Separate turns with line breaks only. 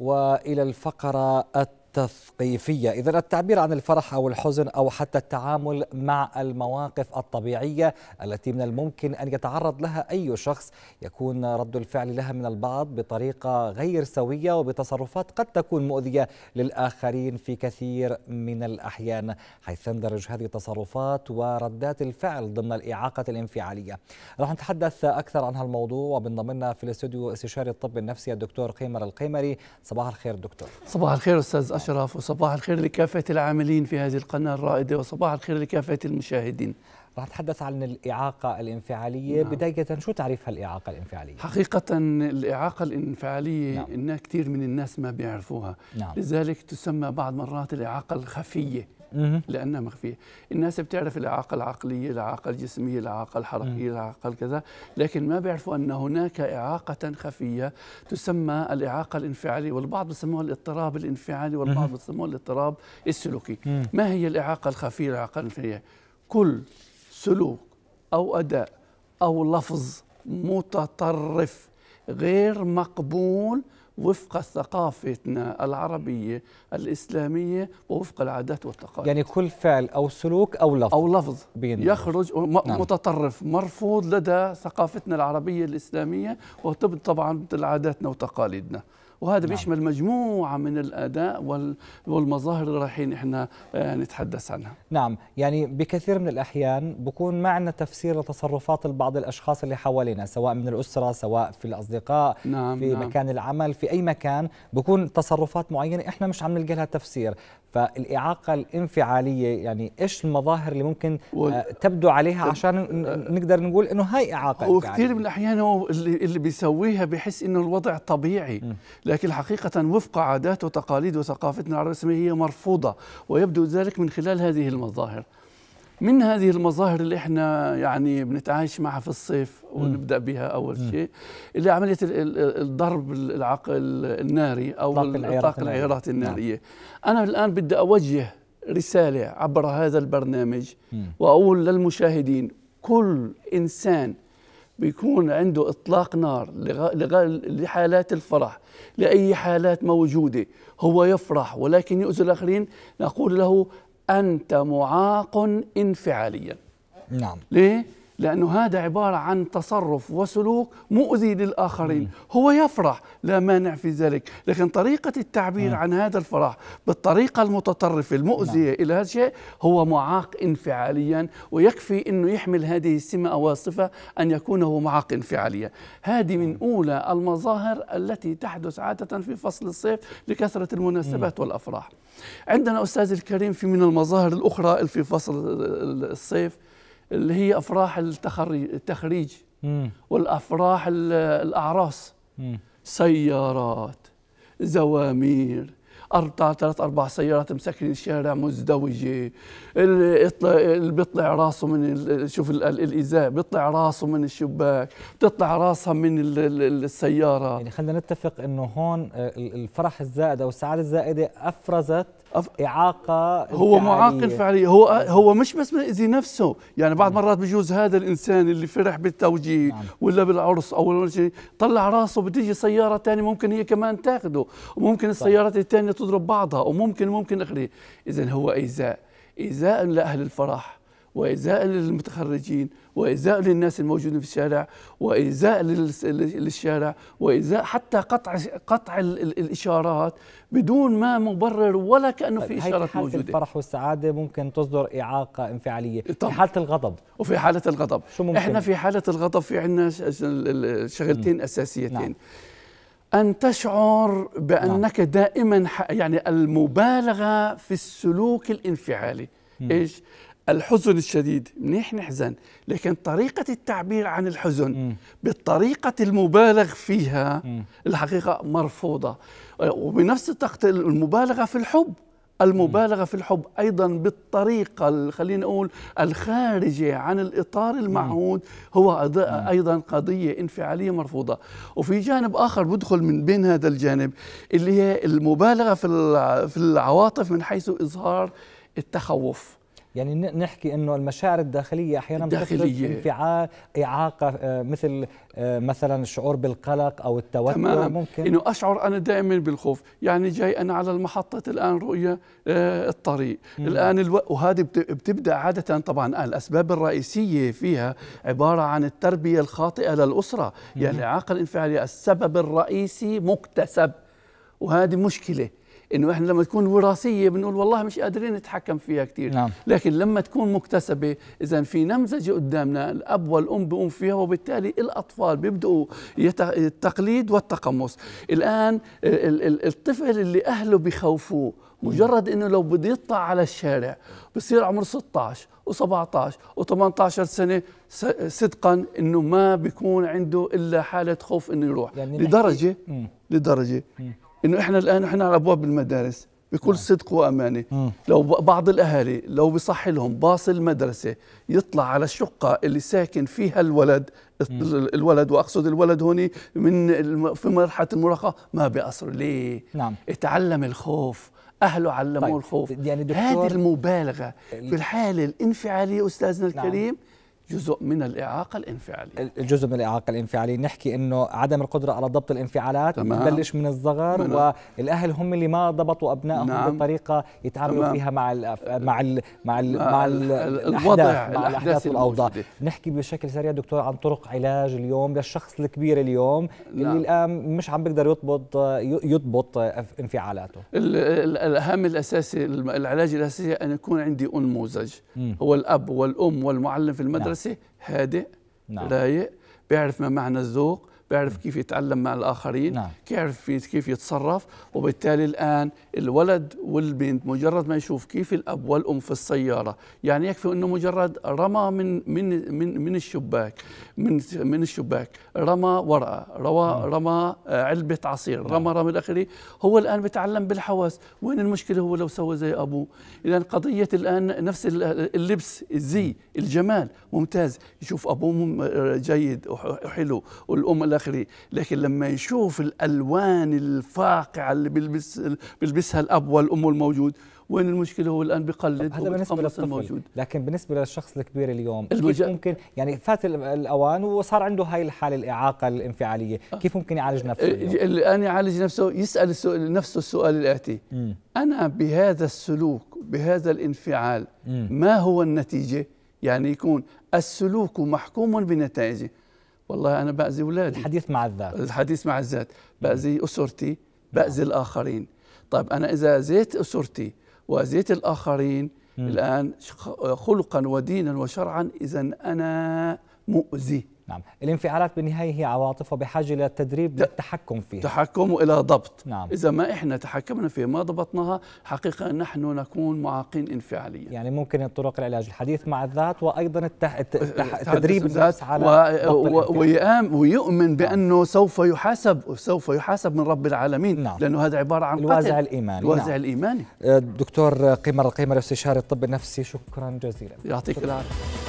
والى الفقره الت تثقيفية إذا التعبير عن الفرح أو الحزن أو حتى التعامل مع المواقف الطبيعية التي من الممكن أن يتعرض لها أي شخص يكون رد الفعل لها من البعض بطريقة غير سوية وبتصرفات قد تكون مؤذية للآخرين في كثير من الأحيان حيث تندرج هذه التصرفات وردات الفعل ضمن الإعاقة الانفعالية راح نتحدث أكثر عن هالموضوع وبنضمنا في الاستوديو استشاري الطب النفسي الدكتور قيمر القيمري
صباح الخير دكتور صباح الخير أستاذ أشرف وصباح الخير لكافة العاملين في هذه القناة الرائدة وصباح الخير لكافة المشاهدين رح أتحدث عن الإعاقة الانفعالية نعم. بداية شو تعريف هالإعاقة الانفعالية؟ حقيقة الإعاقة الانفعالية نعم. إنها كثير من الناس ما بيعرفوها نعم. لذلك تسمى بعض مرات الإعاقة الخفية لانها مخفيه الناس بتعرف الاعاقه العقليه الاعاقه الجسميه الاعاقه الحركيه الاعاقه الكذا لكن ما بيعرفوا ان هناك اعاقه خفيه تسمى الاعاقه الانفعاليه والبعض بسموها الاضطراب الانفعالي والبعض بسموها الاضطراب السلوكي ما هي الاعاقه الخفيه الاعاقه الانفعاليه كل سلوك او اداء او لفظ متطرف غير مقبول وفق ثقافتنا العربية الإسلامية ووفق العادات والتقاليد يعني كل فعل أو سلوك أو لفظ أو لفظ يخرج نعم. متطرف مرفوض لدى ثقافتنا العربية الإسلامية وطبعا عاداتنا وتقاليدنا وهذا نعم. بيشمل مجموعه من الاداء والمظاهر اللي رايحين احنا آه، نتحدث
عنها نعم يعني بكثير من الاحيان بكون ما عندنا تفسير لتصرفات بعض الاشخاص اللي حوالينا سواء من الاسره سواء في الاصدقاء
نعم في نعم. مكان
العمل في اي مكان بكون تصرفات معينه احنا مش عم نلقى لها تفسير فالاعاقه الانفعاليه
يعني ايش المظاهر اللي ممكن آه، و... تبدو عليها عشان آه، نقدر نقول انه هاي اعاقه وكثير من الاحيان هو اللي, اللي بيسويها بحس انه الوضع طبيعي م. لكن حقيقة وفق عادات وتقاليد وثقافتنا العربية هي مرفوضة ويبدو ذلك من خلال هذه المظاهر من هذه المظاهر اللي احنا يعني بنتعايش معها في الصيف ونبدا بها اول شيء اللي عمليه الضرب العقل الناري او الطاقه العيارات الناريه نعم. انا الان بدي اوجه رساله عبر هذا البرنامج واقول للمشاهدين كل انسان بيكون عنده اطلاق نار لحالات الفرح لاي حالات موجوده هو يفرح ولكن يؤذي الاخرين نقول له انت معاق انفعاليا نعم ليه لأنه هذا عبارة عن تصرف وسلوك مؤذي للآخرين هو يفرح لا مانع في ذلك لكن طريقة التعبير عن هذا الفرح بالطريقة المتطرفة المؤذية نعم. إلى هذا الشيء هو معاق انفعاليا ويكفي أنه يحمل هذه السمة أو الصفة أن يكون هو معاق انفعاليا هذه من أولى المظاهر التي تحدث عادة في فصل الصيف لكثرة المناسبات والأفراح عندنا أستاذ الكريم في من المظاهر الأخرى في فصل الصيف اللي هي افراح التخريج والافراح الاعراس سيارات زوامير أربع ثلاث أربع سيارات مسكرين الشارع مزدوجة اللي بيطلع راسه من شوف الإزاء بيطلع راسه من الشباك بتطلع راسها من السيارة يعني خلينا نتفق أنه هون
الفرح الزائد أو السعادة الزائدة أفرزت اعاقه هو معاق فعليا هو
هو مش بس بيأذي نفسه يعني بعض مرات بجوز هذا الانسان اللي فرح بالتوجيه نعم. ولا بالعرس او شيء طلع راسه بتيجي سياره ثانيه ممكن هي كمان تاخده وممكن السيارات الثانيه تضرب بعضها وممكن ممكن اخري اذا هو ايذاء ايذاء لاهل الفرح وإزاء للمتخرجين وإزاء للناس الموجودين في الشارع وإزاء للشارع وإزاء حتى قطع قطع الإشارات بدون ما مبرر ولا كأنه في طيب، إشارات موجودة حالة الفرح والسعادة ممكن تصدر إعاقة انفعالية في حالة الغضب وفي حالة الغضب شو ممكن؟ إحنا في حالة الغضب في عندنا شغلتين م. أساسيتين نعم. أن تشعر بأنك نعم. دائما يعني المبالغة في السلوك الانفعالي م. إيش؟ الحزن الشديد منيح نحزن لكن طريقة التعبير عن الحزن م. بالطريقة المبالغ فيها م. الحقيقة مرفوضة وبنفس الوقت المبالغة في الحب المبالغه في الحب ايضا بالطريقه خلينا نقول الخارجه عن الاطار المعهود هو ايضا قضيه انفعاليه مرفوضه وفي جانب اخر بدخل من بين هذا الجانب اللي هي المبالغه في في العواطف من حيث اظهار التخوف يعني نحكي انه المشاعر الداخليه احيانا الداخلية. انفعال اعاقه آه، مثل آه، مثلا الشعور بالقلق او التوتر تمام. ممكن انه اشعر انا دائما بالخوف يعني جاي انا على المحطه الان رؤيه آه، الطريق مم. الان الو... وهذه بتبدا عاده طبعا الاسباب الرئيسيه فيها عباره عن التربيه الخاطئه للاسره مم. يعني الاعاقه الانفعاليه السبب الرئيسي مكتسب وهذه مشكله انه احنا لما تكون وراثيه بنقول والله مش قادرين نتحكم فيها كثير نعم. لكن لما تكون مكتسبه اذا في نمذجه قدامنا الاب والام بقوم فيها وبالتالي الاطفال بيبداوا التقليد والتقمص الان الطفل اللي اهله بخوفوه مجرد انه لو بده يطلع على الشارع بصير عمر 16 و17 و18 سنه صدقا انه ما بيكون عنده الا حاله خوف انه يروح يعني لدرجه مم. لدرجه مم. انه احنا الان احنا على ابواب المدارس بكل نعم. صدق وامانه مم. لو بعض الاهالي لو بصح لهم باص المدرسه يطلع على الشقه اللي ساكن فيها الولد مم. الولد واقصد الولد هون من في مرحله المراهقه ما بيأثر ليه نعم. اتعلم الخوف اهله علموه طيب. الخوف يعني هذه المبالغه في الحاله الانفعاليه استاذنا نعم. الكريم نعم. جزء من الإعاقة الانفعالية
الجزء من الإعاقة الانفعالية نحكي أنه عدم القدرة على ضبط الانفعالات بتبلش من الصغر من والأهل هم اللي ما ضبطوا أبنائهم نعم بطريقة يتعاملوا فيها مع ال مع ال مع ال مع ال الوضع مع الأحداث والأوضاع نحكي بشكل سريع دكتور عن طرق علاج اليوم للشخص الكبير اليوم نعم اللي الآن مش عم بيقدر يضبط يضبط
انفعالاته الأهم الأساسي العلاج الأساسي أن يكون عندي أنموذج هو الأب والأم والمعلم في المدرسة نعم مدرسه هادئ نعم. رايق بيعرف ما معنى الذوق بيعرف كيف يتعلم مع الآخرين نعم. كيعرف كيف يتصرف وبالتالي الآن الولد والبنت مجرد ما يشوف كيف الأب والأم في السيارة يعني يكفي أنه مجرد رمى من من من, من الشباك من من الشباك رمى ورقة نعم. رمى, رمى آه، علبة عصير نعم. رمى رمى الآخري هو الآن بيتعلم بالحواس وين المشكلة هو لو سوى زي أبوه إذا قضية الآن نفس اللبس الزي نعم. الجمال ممتاز يشوف أبوه آه، جيد وحلو والأم اخره لكن لما يشوف الالوان الفاقعه اللي بيلبس بيلبسها الاب والام الموجود وين المشكله هو الان بقلد هذا بالنسبه للطفل الموجود.
لكن بالنسبه للشخص الكبير اليوم المج... كيف
ممكن يعني فات الاوان وصار
عنده هاي الحاله الاعاقه
الانفعاليه آه.
كيف ممكن يعالج
نفسه آه، الان يعالج نفسه يسال السؤال نفسه السؤال الاتي م. انا بهذا السلوك بهذا الانفعال م. ما هو النتيجه يعني يكون السلوك محكوم بنتائجه والله أنا بأذي أولادي الحديث مع الذات الحديث مع الذات بأذي أسرتي بأذي الآخرين طيب أنا إذا أذيت أسرتي وزيت الآخرين الآن خلقا ودينا وشرعا إذا أنا مؤذي نعم الانفعالات بالنهايه هي عواطف وبحاجه إلى التدريب للتحكم فيها تحكم والى ضبط نعم. اذا ما احنا تحكمنا فيها ما ضبطناها حقيقه نحن نكون معاقين انفعاليا يعني ممكن الطرق العلاج الحديث مع الذات وايضا أه، التح... التح... التدريب الذات على و... و... ويأم... ويؤمن نعم. بانه سوف يحاسب سوف يحاسب من رب العالمين نعم. لانه هذا عباره عن الوازع قتل. الايماني الوازع نعم. الايماني أه، دكتور
قمر القيمر استشاري الطب النفسي شكرا جزيلا يعطيك
العافيه